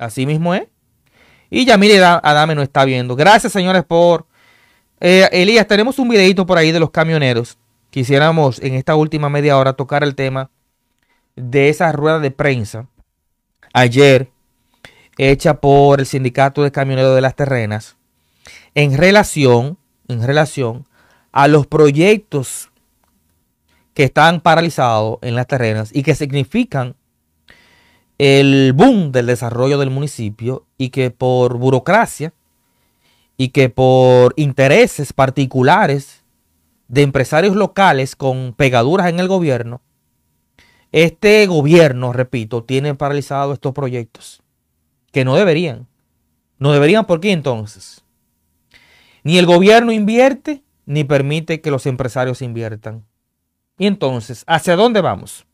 Así mismo es. Y ya mire, Adame no está viendo. Gracias, señores, por. Eh, Elías, tenemos un videito por ahí de los camioneros. Quisiéramos en esta última media hora tocar el tema de esa rueda de prensa ayer hecha por el Sindicato de Camioneros de las Terrenas en relación, en relación a los proyectos que están paralizados en las terrenas y que significan el boom del desarrollo del municipio y que por burocracia y que por intereses particulares de empresarios locales con pegaduras en el gobierno, este gobierno, repito, tiene paralizado estos proyectos que no deberían. No deberían por qué entonces. Ni el gobierno invierte ni permite que los empresarios inviertan. Y entonces, ¿hacia dónde vamos?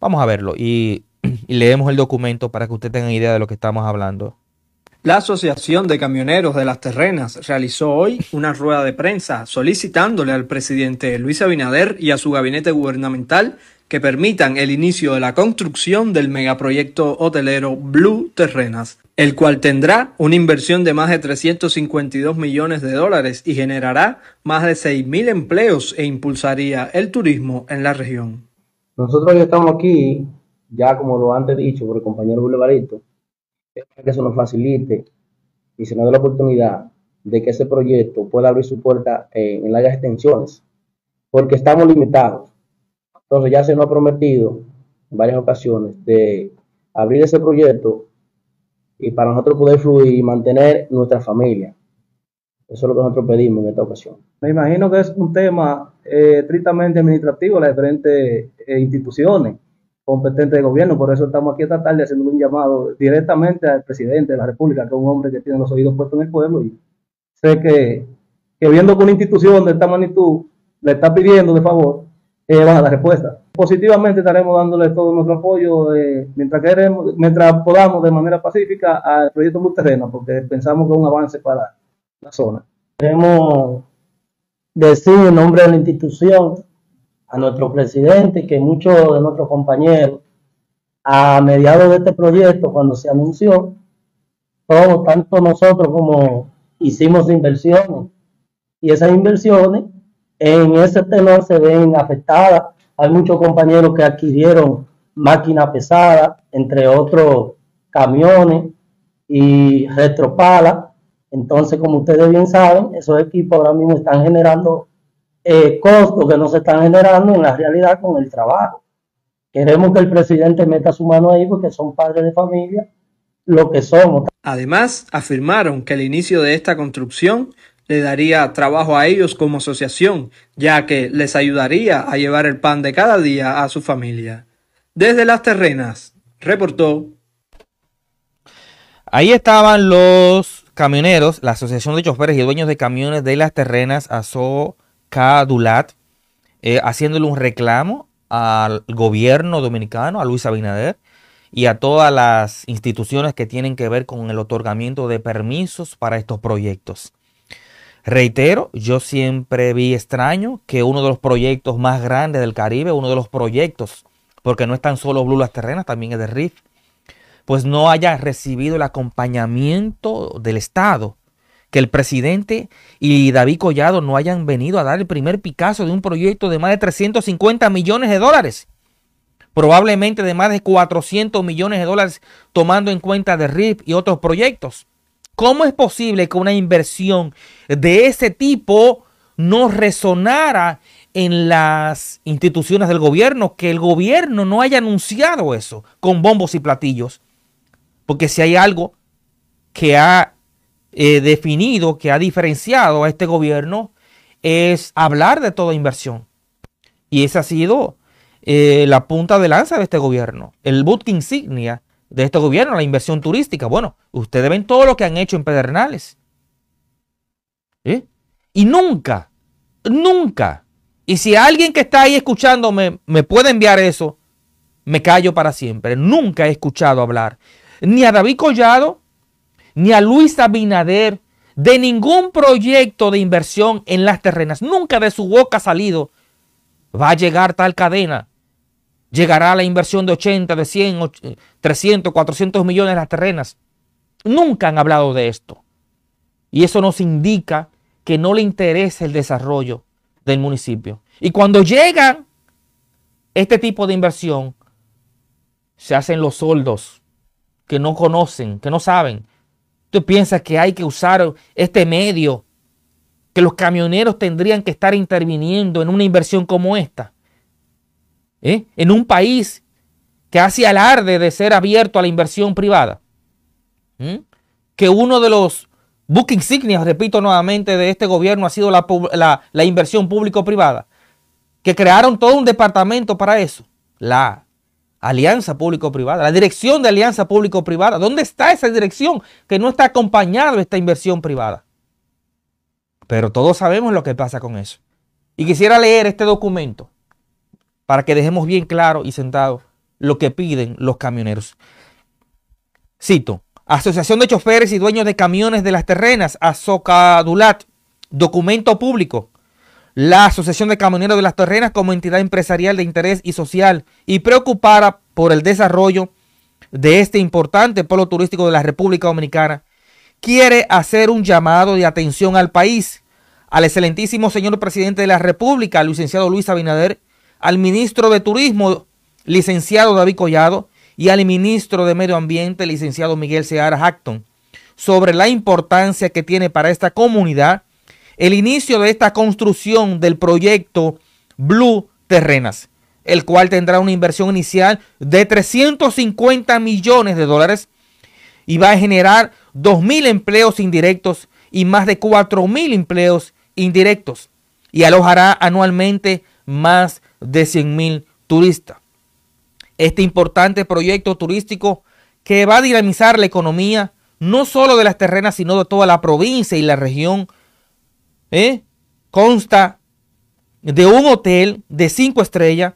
Vamos a verlo y, leemos el documento para que usted tenga idea de lo que estamos hablando. La Asociación de Camioneros de las Terrenas realizó hoy una rueda de prensa solicitándole al presidente Luis Abinader y a su gabinete gubernamental que permitan el inicio de la construcción del megaproyecto hotelero Blue Terrenas, el cual tendrá una inversión de más de 352 millones de dólares y generará más de 6.000 empleos e impulsaría el turismo en la región. Nosotros ya estamos aquí, ya como lo antes dicho por el compañero Bulevarito, para que se nos facilite y se nos dé la oportunidad de que ese proyecto pueda abrir su puerta en las extensiones, porque estamos limitados. Entonces ya se nos ha prometido en varias ocasiones de abrir ese proyecto y para nosotros poder fluir y mantener nuestra familia. Eso es lo que nosotros pedimos en esta ocasión. Me imagino que es un tema estrictamente eh, administrativo las diferentes eh, instituciones competentes de gobierno, por eso estamos aquí esta tarde haciendo un llamado directamente al presidente de la República, que es un hombre que tiene los oídos puestos en el pueblo y sé que, que viendo que una institución de esta magnitud le está pidiendo de favor, eh, a dar respuesta. Positivamente estaremos dándole todo nuestro apoyo eh, mientras, mientras podamos de manera pacífica al proyecto Blue porque pensamos que es un avance para la zona. Queremos decir en nombre de la institución a nuestro presidente que muchos de nuestros compañeros a mediados de este proyecto, cuando se anunció, todos, tanto nosotros como hicimos inversiones y esas inversiones en ese tenor se ven afectadas. Hay muchos compañeros que adquirieron máquinas pesadas, entre otros camiones y retropalas, entonces, como ustedes bien saben, esos equipos ahora mismo están generando eh, costos que no se están generando en la realidad con el trabajo. Queremos que el presidente meta su mano ahí porque son padres de familia lo que somos. Además, afirmaron que el inicio de esta construcción le daría trabajo a ellos como asociación, ya que les ayudaría a llevar el pan de cada día a su familia. Desde las terrenas, reportó. Ahí estaban los camioneros, la Asociación de Choferes y Dueños de Camiones de las Terrenas, ASO Dulat, eh, haciéndole un reclamo al gobierno dominicano, a Luis Abinader, y a todas las instituciones que tienen que ver con el otorgamiento de permisos para estos proyectos. Reitero, yo siempre vi extraño que uno de los proyectos más grandes del Caribe, uno de los proyectos, porque no es tan solo Blue Las Terrenas, también es de RIF, pues no haya recibido el acompañamiento del Estado, que el presidente y David Collado no hayan venido a dar el primer Picasso de un proyecto de más de 350 millones de dólares, probablemente de más de 400 millones de dólares tomando en cuenta de RIP y otros proyectos. ¿Cómo es posible que una inversión de ese tipo no resonara en las instituciones del gobierno, que el gobierno no haya anunciado eso con bombos y platillos? Porque si hay algo que ha eh, definido, que ha diferenciado a este gobierno, es hablar de toda inversión. Y esa ha sido eh, la punta de lanza de este gobierno, el boot insignia de este gobierno, la inversión turística. Bueno, ustedes ven todo lo que han hecho en Pedernales. ¿Eh? Y nunca, nunca. Y si alguien que está ahí escuchándome me puede enviar eso, me callo para siempre. Nunca he escuchado hablar ni a David Collado, ni a Luis Abinader, de ningún proyecto de inversión en las terrenas. Nunca de su boca ha salido. Va a llegar tal cadena. Llegará la inversión de 80, de 100, 300, 400 millones en las terrenas. Nunca han hablado de esto. Y eso nos indica que no le interesa el desarrollo del municipio. Y cuando llega este tipo de inversión, se hacen los soldos que no conocen, que no saben. Tú piensas que hay que usar este medio, que los camioneros tendrían que estar interviniendo en una inversión como esta. ¿eh? En un país que hace alarde de ser abierto a la inversión privada. Que uno de los book insignias, repito nuevamente, de este gobierno ha sido la, la inversión público-privada. Que crearon todo un departamento para eso. La Alianza Público-Privada, la dirección de Alianza Público-Privada. ¿Dónde está esa dirección que no está acompañada de esta inversión privada? Pero todos sabemos lo que pasa con eso. Y quisiera leer este documento para que dejemos bien claro y sentado lo que piden los camioneros. Cito, Asociación de Choferes y Dueños de Camiones de las Terrenas, Azocadulat, documento público, la Asociación de Camioneros de las Terrenas como entidad empresarial de interés y social y preocupada por el desarrollo de este importante polo turístico de la República Dominicana, quiere hacer un llamado de atención al país, al excelentísimo señor presidente de la República, licenciado Luis Abinader, al ministro de Turismo, licenciado David Collado, y al ministro de Medio Ambiente, licenciado Miguel Seara Hackton, sobre la importancia que tiene para esta comunidad el inicio de esta construcción del proyecto Blue Terrenas, el cual tendrá una inversión inicial de 350 millones de dólares y va a generar 2.000 empleos indirectos y más de 4.000 empleos indirectos y alojará anualmente más de 100.000 turistas. Este importante proyecto turístico que va a dinamizar la economía no solo de las terrenas, sino de toda la provincia y la región ¿Eh? consta de un hotel de cinco estrellas,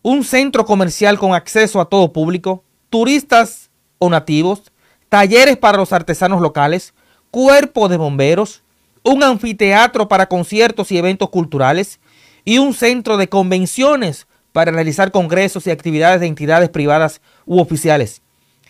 un centro comercial con acceso a todo público, turistas o nativos, talleres para los artesanos locales, cuerpo de bomberos, un anfiteatro para conciertos y eventos culturales y un centro de convenciones para realizar congresos y actividades de entidades privadas u oficiales.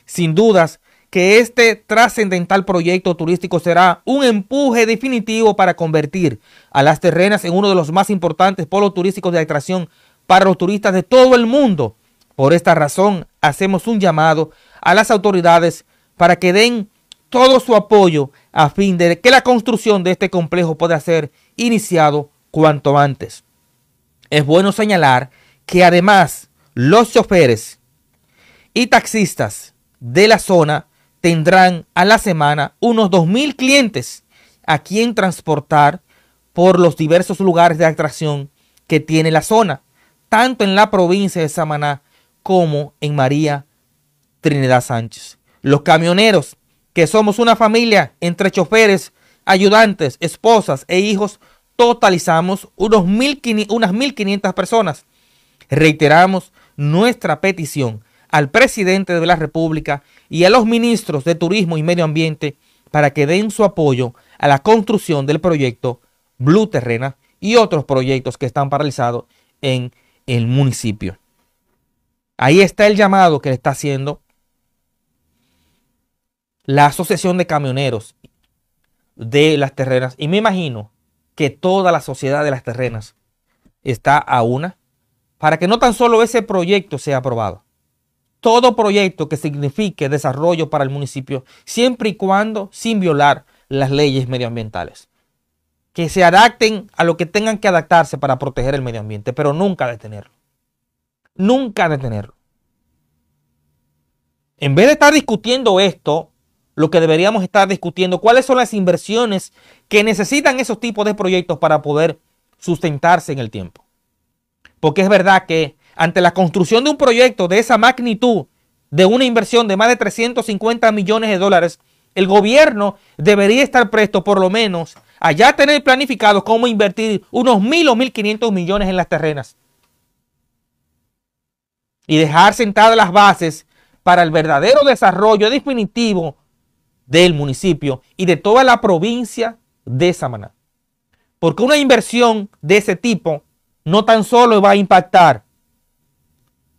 Sin dudas, que este trascendental proyecto turístico será un empuje definitivo para convertir a las terrenas en uno de los más importantes polos turísticos de atracción para los turistas de todo el mundo. Por esta razón, hacemos un llamado a las autoridades para que den todo su apoyo a fin de que la construcción de este complejo pueda ser iniciado cuanto antes. Es bueno señalar que además los choferes y taxistas de la zona tendrán a la semana unos 2.000 clientes a quien transportar por los diversos lugares de atracción que tiene la zona, tanto en la provincia de Samaná como en María Trinidad Sánchez. Los camioneros, que somos una familia entre choferes, ayudantes, esposas e hijos, totalizamos unos unas 1.500 personas. Reiteramos nuestra petición al presidente de la República y a los ministros de Turismo y Medio Ambiente para que den su apoyo a la construcción del proyecto Blue Terrena y otros proyectos que están paralizados en el municipio. Ahí está el llamado que le está haciendo la Asociación de Camioneros de las Terrenas. Y me imagino que toda la sociedad de las Terrenas está a una para que no tan solo ese proyecto sea aprobado, todo proyecto que signifique desarrollo para el municipio, siempre y cuando sin violar las leyes medioambientales. Que se adapten a lo que tengan que adaptarse para proteger el medio ambiente, pero nunca detenerlo. Nunca detenerlo. En vez de estar discutiendo esto, lo que deberíamos estar discutiendo, cuáles son las inversiones que necesitan esos tipos de proyectos para poder sustentarse en el tiempo. Porque es verdad que ante la construcción de un proyecto de esa magnitud, de una inversión de más de 350 millones de dólares, el gobierno debería estar presto por lo menos a ya tener planificado cómo invertir unos mil o 1.500 millones en las terrenas. Y dejar sentadas las bases para el verdadero desarrollo definitivo del municipio y de toda la provincia de Samaná. Porque una inversión de ese tipo no tan solo va a impactar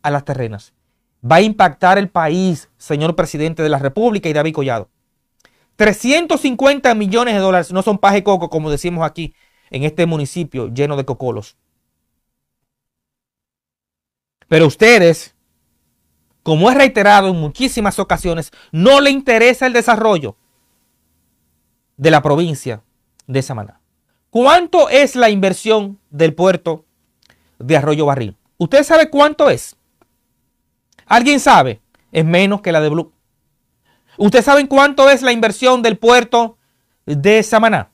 a las terrenas. Va a impactar el país, señor presidente de la República y David Collado. 350 millones de dólares no son paje coco, como decimos aquí en este municipio lleno de cocolos. Pero ustedes, como he reiterado en muchísimas ocasiones, no le interesa el desarrollo de la provincia de Samaná. ¿Cuánto es la inversión del puerto de Arroyo Barril? ¿Usted sabe cuánto es? ¿Alguien sabe? Es menos que la de Blue. ¿Ustedes saben cuánto es la inversión del puerto de Samaná?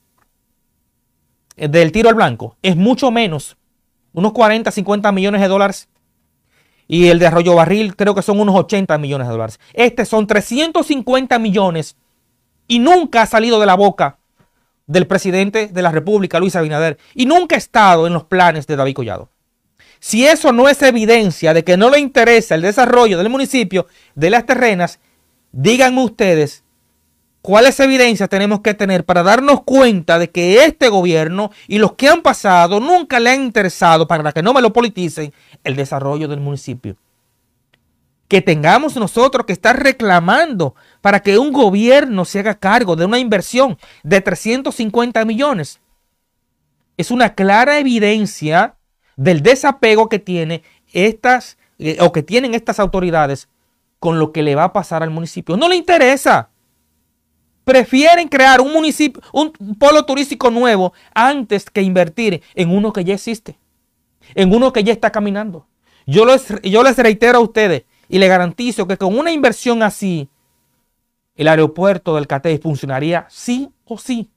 Eh, del tiro al blanco. Es mucho menos. Unos 40, 50 millones de dólares. Y el de Arroyo Barril creo que son unos 80 millones de dólares. Este son 350 millones. Y nunca ha salido de la boca del presidente de la República, Luis Abinader. Y nunca ha estado en los planes de David Collado. Si eso no es evidencia de que no le interesa el desarrollo del municipio de las terrenas, díganme ustedes cuáles evidencias tenemos que tener para darnos cuenta de que este gobierno y los que han pasado nunca le han interesado, para que no me lo politicen, el desarrollo del municipio. Que tengamos nosotros que estar reclamando para que un gobierno se haga cargo de una inversión de 350 millones. Es una clara evidencia del desapego que tiene estas eh, o que tienen estas autoridades con lo que le va a pasar al municipio. No le interesa. Prefieren crear un municipio, un polo turístico nuevo antes que invertir en uno que ya existe, en uno que ya está caminando. Yo les, yo les reitero a ustedes y les garantizo que con una inversión así, el aeropuerto del Catey funcionaría sí o sí,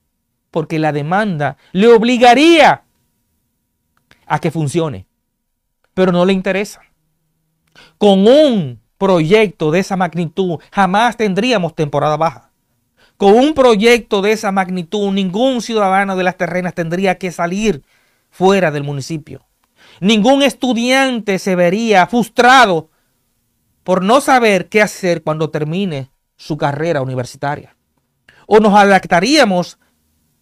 porque la demanda le obligaría a que funcione, pero no le interesa. Con un proyecto de esa magnitud jamás tendríamos temporada baja. Con un proyecto de esa magnitud ningún ciudadano de las terrenas tendría que salir fuera del municipio. Ningún estudiante se vería frustrado por no saber qué hacer cuando termine su carrera universitaria. O nos adaptaríamos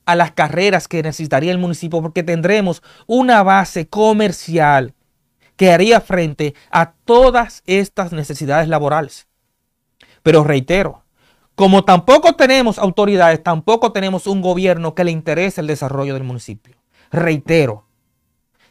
a las carreras que necesitaría el municipio porque tendremos una base comercial que haría frente a todas estas necesidades laborales. Pero reitero, como tampoco tenemos autoridades, tampoco tenemos un gobierno que le interese el desarrollo del municipio. Reitero,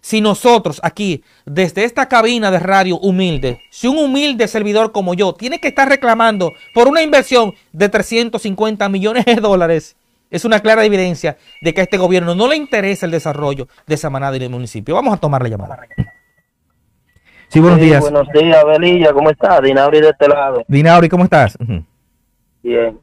si nosotros aquí, desde esta cabina de radio humilde, si un humilde servidor como yo tiene que estar reclamando por una inversión de 350 millones de dólares, es una clara evidencia de que a este gobierno no le interesa el desarrollo de Samaná y del municipio. Vamos a tomar la llamada. Sí, buenos días. buenos días, Belilla, ¿cómo estás? Dinauri de este lado. Dinauri, ¿cómo estás? Bien.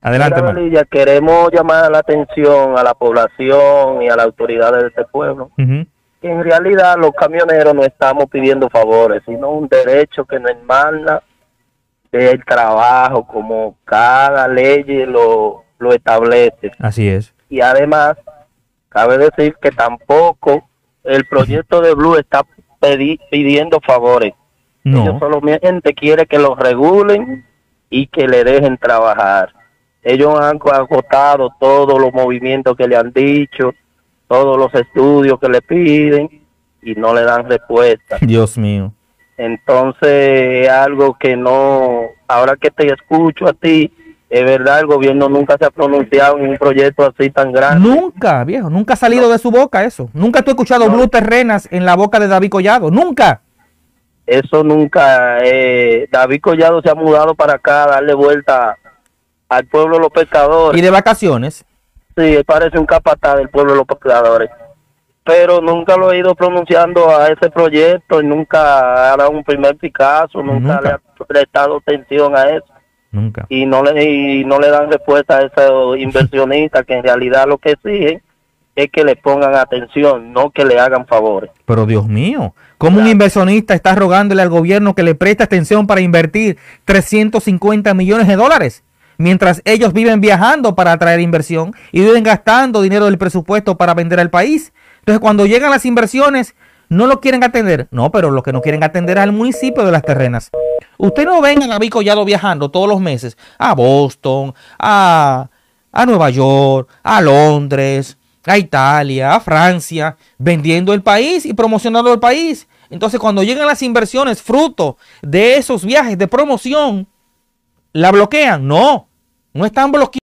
Adelante, Belilla, queremos llamar la atención a la población y a las autoridades de este pueblo. que en realidad los camioneros no estamos pidiendo favores, sino un derecho que nos manda el trabajo, como cada ley lo lo establece. Así es. Y además, cabe decir que tampoco el proyecto de Blue está pidiendo favores. No. Ellos solamente quiere que los regulen y que le dejen trabajar. Ellos han agotado todos los movimientos que le han dicho, todos los estudios que le piden y no le dan respuesta. Dios mío. Entonces, algo que no, ahora que te escucho a ti, es verdad, el gobierno nunca se ha pronunciado en un proyecto así tan grande. Nunca, viejo, nunca ha salido de su boca eso. Nunca tú escuchado Blue en la boca de David Collado, nunca. Eso nunca. Eh, David Collado se ha mudado para acá a darle vuelta al pueblo de los pescadores. ¿Y de vacaciones? Sí, parece un capataz del pueblo de los pescadores. Pero nunca lo he ido pronunciando a ese proyecto y nunca ha dado un primer picazo, nunca, Le, ha, prestado atención a eso. Nunca. Y no le, no le dan respuesta a esos inversionistas que en realidad lo que exigen es que le pongan atención, no que le hagan favores. Pero Dios mío, ¿cómo un inversionista está rogándole al gobierno que le preste atención para invertir 350 millones de dólares? Mientras ellos viven viajando para atraer inversión y viven gastando dinero del presupuesto para vender al país. Entonces cuando llegan las inversiones, no lo quieren atender. No, pero lo que no quieren atender es al municipio de las terrenas. Usted no vengan a mi Collado viajando todos los meses a Boston, a, a Nueva York, a Londres, a Italia, a Francia, vendiendo el país y promocionando el país. Entonces, cuando llegan las inversiones fruto de esos viajes de promoción, ¿la bloquean? No, no están bloqueando.